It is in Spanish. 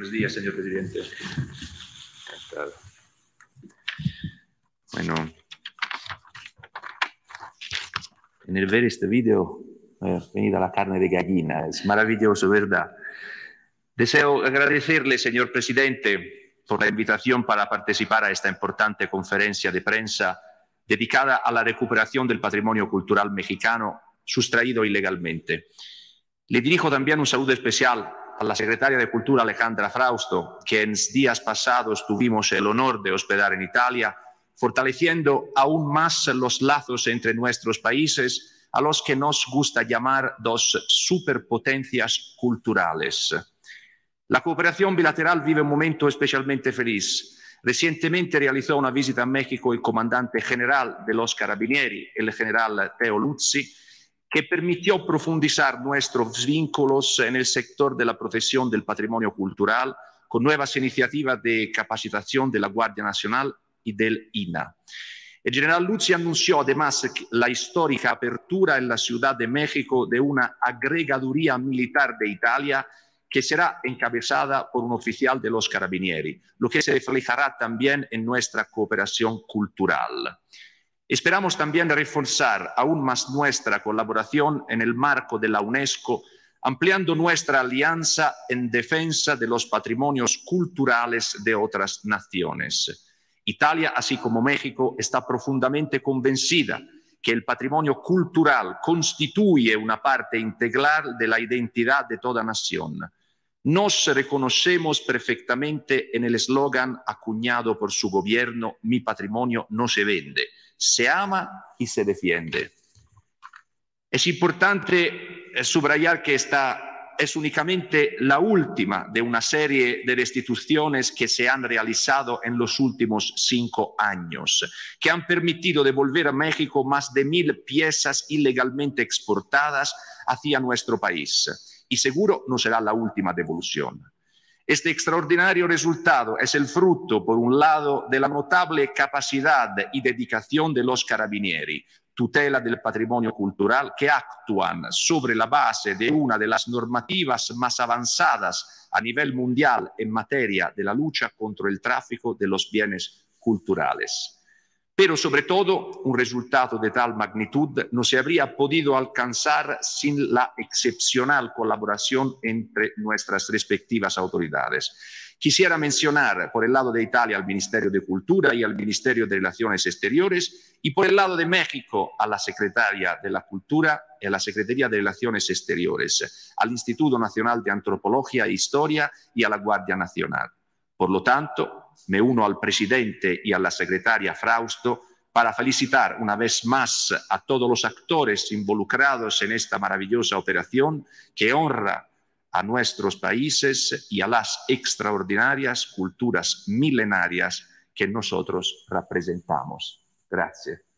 Buenos días, señor presidente. Encantado. Bueno, en el ver este video ha eh, venida la carne de gallina, es maravilloso, ¿verdad? Deseo agradecerle, señor presidente, por la invitación para participar a esta importante conferencia de prensa dedicada a la recuperación del patrimonio cultural mexicano sustraído ilegalmente. Le dirijo también un saludo especial a la secretaria de Cultura Alejandra Frausto, en días pasados tuvimos el honor de hospedar en Italia, fortaleciendo aún más los lazos entre nuestros países, a los que nos gusta llamar dos superpotencias culturales. La cooperación bilateral vive un momento especialmente feliz. Recientemente realizó una visita a México el comandante general de los Carabinieri, el general Teo Luzzi, que permitió profundizar nuestros vínculos en el sector de la profesión del patrimonio cultural con nuevas iniciativas de capacitación de la Guardia Nacional y del INA. El general Luzzi anunció además la histórica apertura en la Ciudad de México de una agregaduría militar de Italia que será encabezada por un oficial de los carabinieri, lo que se reflejará también en nuestra cooperación cultural. Esperamos también reforzar aún más nuestra colaboración en el marco de la UNESCO, ampliando nuestra alianza en defensa de los patrimonios culturales de otras naciones. Italia, así como México, está profundamente convencida que el patrimonio cultural constituye una parte integral de la identidad de toda nación nos reconocemos perfectamente en el eslogan acuñado por su gobierno, mi patrimonio no se vende, se ama y se defiende. Es importante eh, subrayar que esta es únicamente la última de una serie de restituciones que se han realizado en los últimos cinco años, que han permitido devolver a México más de mil piezas ilegalmente exportadas hacia nuestro país y seguro no será la última devolución. Este extraordinario resultado es el fruto, por un lado, de la notable capacidad y dedicación de los carabinieri, tutela del patrimonio cultural, que actúan sobre la base de una de las normativas más avanzadas a nivel mundial en materia de la lucha contra el tráfico de los bienes culturales. Pero sobre todo, un resultado de tal magnitud no se habría podido alcanzar sin la excepcional colaboración entre nuestras respectivas autoridades. Quisiera mencionar por el lado de Italia al Ministerio de Cultura y al Ministerio de Relaciones Exteriores y por el lado de México a la Secretaría de la Cultura y a la Secretaría de Relaciones Exteriores, al Instituto Nacional de Antropología e Historia y a la Guardia Nacional. Por lo tanto, me uno al presidente y a la secretaria Frausto para felicitar una vez más a todos los actores involucrados en esta maravillosa operación que honra a nuestros países y a las extraordinarias culturas milenarias que nosotros representamos. Gracias.